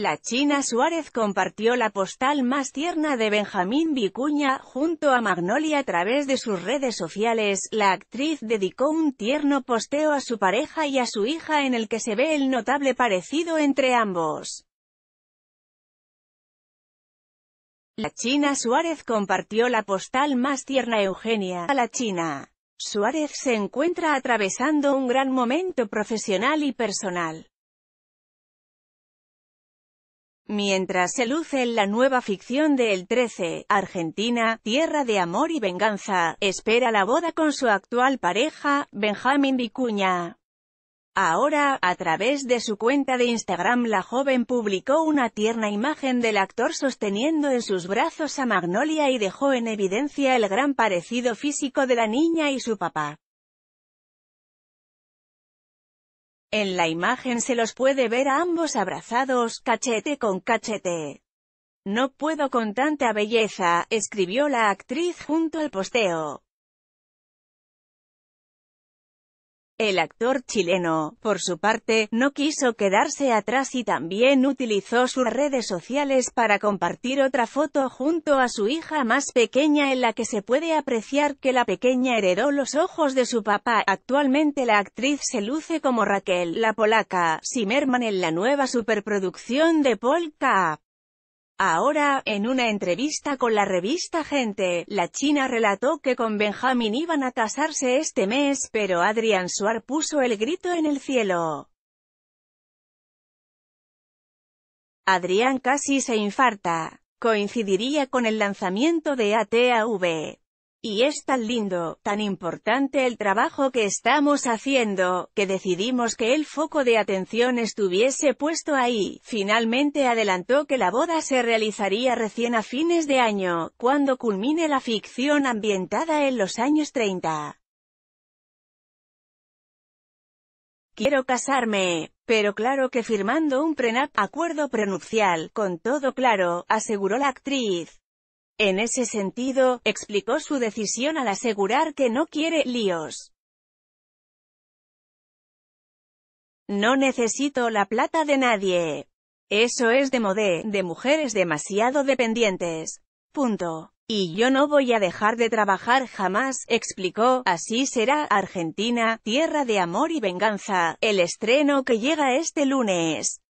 La China Suárez compartió la postal más tierna de Benjamín Vicuña junto a Magnolia a través de sus redes sociales. La actriz dedicó un tierno posteo a su pareja y a su hija en el que se ve el notable parecido entre ambos. La China Suárez compartió la postal más tierna Eugenia a la China. Suárez se encuentra atravesando un gran momento profesional y personal. Mientras se luce en la nueva ficción de El 13, Argentina, Tierra de Amor y Venganza, espera la boda con su actual pareja, Benjamín Vicuña. Ahora, a través de su cuenta de Instagram la joven publicó una tierna imagen del actor sosteniendo en sus brazos a Magnolia y dejó en evidencia el gran parecido físico de la niña y su papá. En la imagen se los puede ver a ambos abrazados, cachete con cachete. No puedo con tanta belleza, escribió la actriz junto al posteo. El actor chileno, por su parte, no quiso quedarse atrás y también utilizó sus redes sociales para compartir otra foto junto a su hija más pequeña en la que se puede apreciar que la pequeña heredó los ojos de su papá. Actualmente la actriz se luce como Raquel, la polaca, Zimmerman en la nueva superproducción de Polka Ahora, en una entrevista con la revista Gente, la China relató que con Benjamin iban a casarse este mes, pero Adrian Suar puso el grito en el cielo. Adrián casi se infarta. Coincidiría con el lanzamiento de ATAV. Y es tan lindo, tan importante el trabajo que estamos haciendo, que decidimos que el foco de atención estuviese puesto ahí. Finalmente adelantó que la boda se realizaría recién a fines de año, cuando culmine la ficción ambientada en los años 30. Quiero casarme, pero claro que firmando un prenup, acuerdo prenupcial, con todo claro, aseguró la actriz. En ese sentido, explicó su decisión al asegurar que no quiere líos. No necesito la plata de nadie. Eso es de modé, de mujeres demasiado dependientes. Punto. Y yo no voy a dejar de trabajar jamás, explicó, así será, Argentina, tierra de amor y venganza, el estreno que llega este lunes.